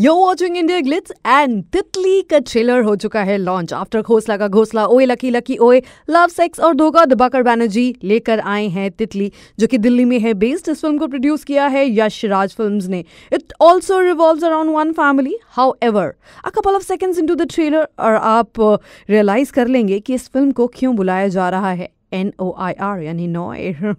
Yo watching India glitz and Titli का trailer हो चुका है लॉन्च आफ्टर घोसला का घोसला ओए लकी लकी ओए लव सेक्स और धोखा दिबाकर बैनर्जी लेकर आए हैं तितली जो कि दिल्ली में है बेस्ड इस फिल्म को प्रोड्यूस किया है यश राज फिल्म ने it also revolve around one family however a couple of seconds into the trailer और आप रियलाइज uh, कर लेंगे कि इस फिल्म को क्यों बुलाया जा रहा है N O I R, yani Noir.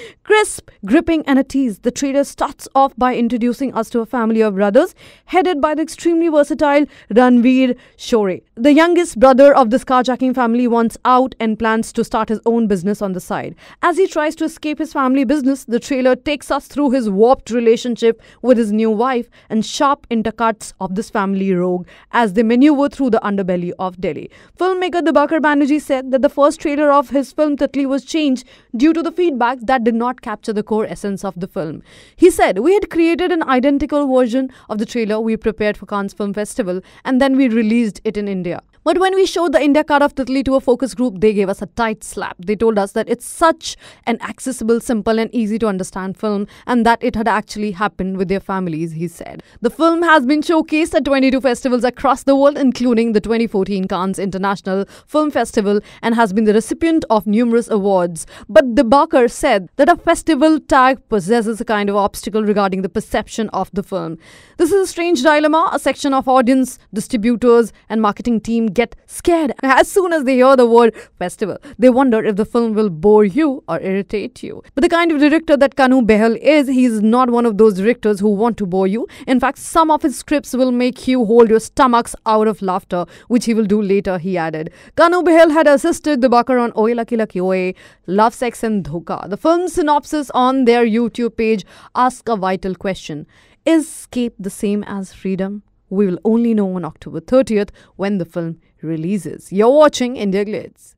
Crisp, gripping, and a tease. the trailer starts off by introducing us to a family of brothers headed by the extremely versatile Ranveer Shore. The youngest brother of this carjacking family wants out and plans to start his own business on the side. As he tries to escape his family business, the trailer takes us through his warped relationship with his new wife and sharp intercuts of this family rogue as they maneuver through the underbelly of Delhi. Filmmaker Dibakar Banerjee said that the first trailer of his film film Tatli was changed due to the feedback that did not capture the core essence of the film. He said, We had created an identical version of the trailer we prepared for Cannes Film Festival and then we released it in India. But when we showed the India card of Titli to a focus group, they gave us a tight slap. They told us that it's such an accessible, simple, and easy to understand film, and that it had actually happened with their families, he said. The film has been showcased at 22 festivals across the world, including the 2014 Cannes International Film Festival, and has been the recipient of numerous awards. But Debakar said that a festival tag possesses a kind of obstacle regarding the perception of the film. This is a strange dilemma. A section of audience, distributors, and marketing team get scared as soon as they hear the word festival. They wonder if the film will bore you or irritate you. But the kind of director that Kanu Behal is, he is not one of those directors who want to bore you. In fact, some of his scripts will make you hold your stomachs out of laughter, which he will do later, he added. Kanu Behal had assisted the Bakar on Oye Lucky Lucky Oye, Love, Sex and Dhoka. The film synopsis on their YouTube page asks a vital question. Is escape the same as freedom? We will only know on October 30th when the film releases. You're watching India Glitz.